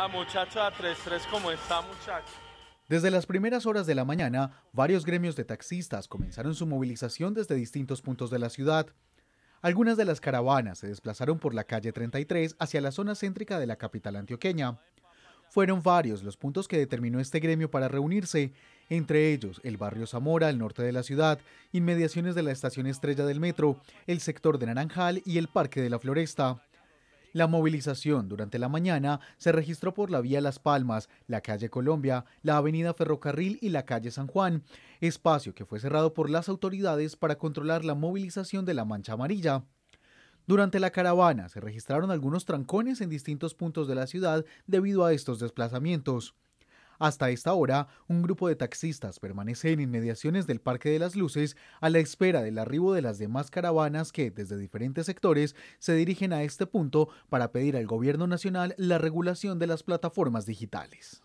Ah, muchacha 33, ¿cómo está, muchacho? Desde las primeras horas de la mañana, varios gremios de taxistas comenzaron su movilización desde distintos puntos de la ciudad. Algunas de las caravanas se desplazaron por la calle 33 hacia la zona céntrica de la capital antioqueña. Fueron varios los puntos que determinó este gremio para reunirse, entre ellos el barrio Zamora, al norte de la ciudad, inmediaciones de la estación estrella del metro, el sector de Naranjal y el Parque de la Floresta. La movilización durante la mañana se registró por la vía Las Palmas, la calle Colombia, la avenida Ferrocarril y la calle San Juan, espacio que fue cerrado por las autoridades para controlar la movilización de la mancha amarilla. Durante la caravana se registraron algunos trancones en distintos puntos de la ciudad debido a estos desplazamientos. Hasta esta hora, un grupo de taxistas permanece en inmediaciones del Parque de las Luces a la espera del arribo de las demás caravanas que, desde diferentes sectores, se dirigen a este punto para pedir al Gobierno Nacional la regulación de las plataformas digitales.